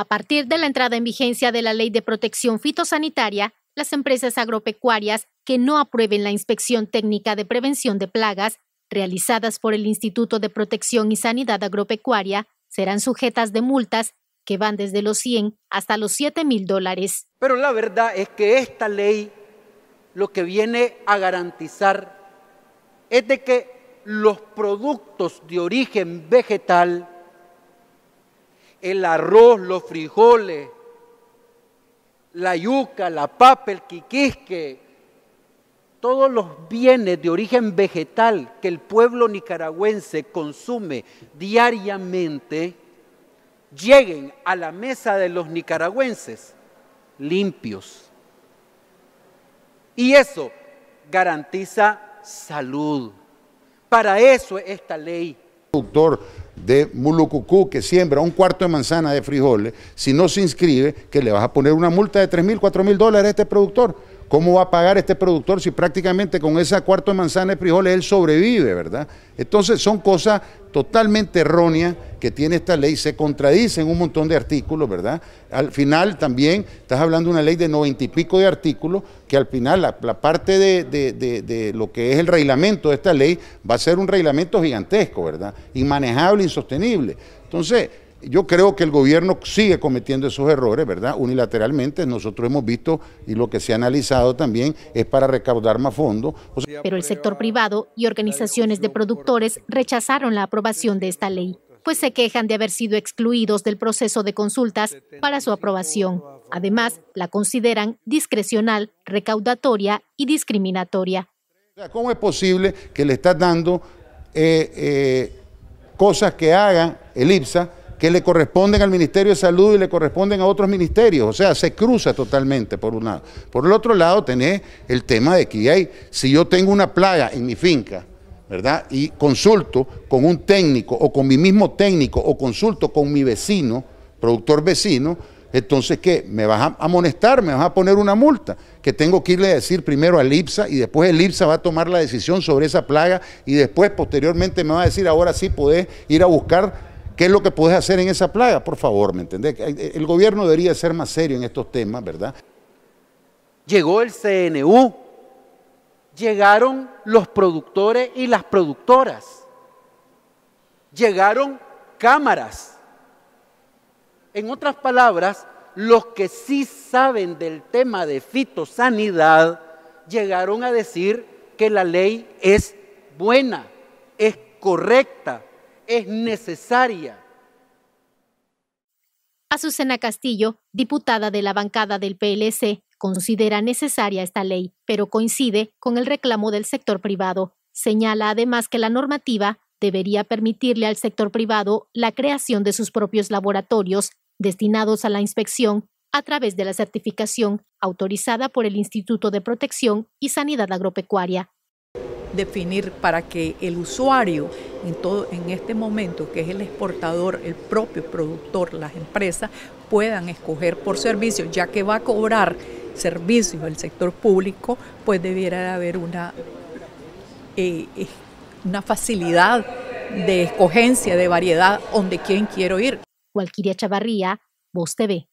A partir de la entrada en vigencia de la Ley de Protección Fitosanitaria, las empresas agropecuarias que no aprueben la inspección técnica de prevención de plagas realizadas por el Instituto de Protección y Sanidad Agropecuaria serán sujetas de multas que van desde los 100 hasta los 7 mil dólares. Pero la verdad es que esta ley lo que viene a garantizar es de que los productos de origen vegetal el arroz, los frijoles, la yuca, la papa, el quiquisque, todos los bienes de origen vegetal que el pueblo nicaragüense consume diariamente lleguen a la mesa de los nicaragüenses limpios. Y eso garantiza salud. Para eso esta ley de Mulucucú que siembra un cuarto de manzana de frijoles, si no se inscribe, que le vas a poner una multa de 3 mil, mil dólares a este productor. ¿Cómo va a pagar este productor si prácticamente con esa cuarta manzana de frijoles él sobrevive, verdad? Entonces son cosas totalmente erróneas que tiene esta ley, se contradicen un montón de artículos, ¿verdad? Al final también estás hablando de una ley de noventa y pico de artículos, que al final la, parte de, de, lo que es el reglamento de esta ley va a ser un reglamento gigantesco, ¿verdad? Inmanejable, insostenible. Entonces, yo creo que el gobierno sigue cometiendo esos errores, ¿verdad? Unilateralmente, nosotros hemos visto y lo que se ha analizado también es para recaudar más fondos. Pero el sector privado y organizaciones de productores rechazaron la aprobación de esta ley, pues se quejan de haber sido excluidos del proceso de consultas para su aprobación. Además, la consideran discrecional, recaudatoria y discriminatoria. ¿Cómo es posible que le estás dando eh, eh, cosas que haga el IPSA? que le corresponden al Ministerio de Salud y le corresponden a otros ministerios. O sea, se cruza totalmente por un lado. Por el otro lado tenés el tema de que si yo tengo una plaga en mi finca, ¿verdad? Y consulto con un técnico o con mi mismo técnico o consulto con mi vecino, productor vecino, entonces, ¿qué? ¿Me vas a amonestar? ¿Me vas a poner una multa? Que tengo que irle a decir primero al IPSA y después el IPSA va a tomar la decisión sobre esa plaga y después, posteriormente, me va a decir, ahora sí podés ir a buscar ¿Qué es lo que puedes hacer en esa plaga? Por favor, ¿me entendés? Eh, el gobierno debería ser más serio en estos temas, ¿verdad? Llegó el CNU, llegaron los productores y las productoras, llegaron cámaras. En otras palabras, los que sí saben del tema de fitosanidad llegaron a decir que la ley es buena, es correcta, es necesaria. Azucena Castillo, diputada de la bancada del PLC, considera necesaria esta ley, pero coincide con el reclamo del sector privado. Señala además que la normativa debería permitirle al sector privado la creación de sus propios laboratorios destinados a la inspección a través de la certificación autorizada por el Instituto de Protección y Sanidad Agropecuaria definir para que el usuario en, todo, en este momento, que es el exportador, el propio productor, las empresas, puedan escoger por servicio, ya que va a cobrar servicios el sector público, pues debiera haber una, eh, una facilidad de escogencia, de variedad, donde quien quiero ir. Cualquier Chavarría, Voz TV.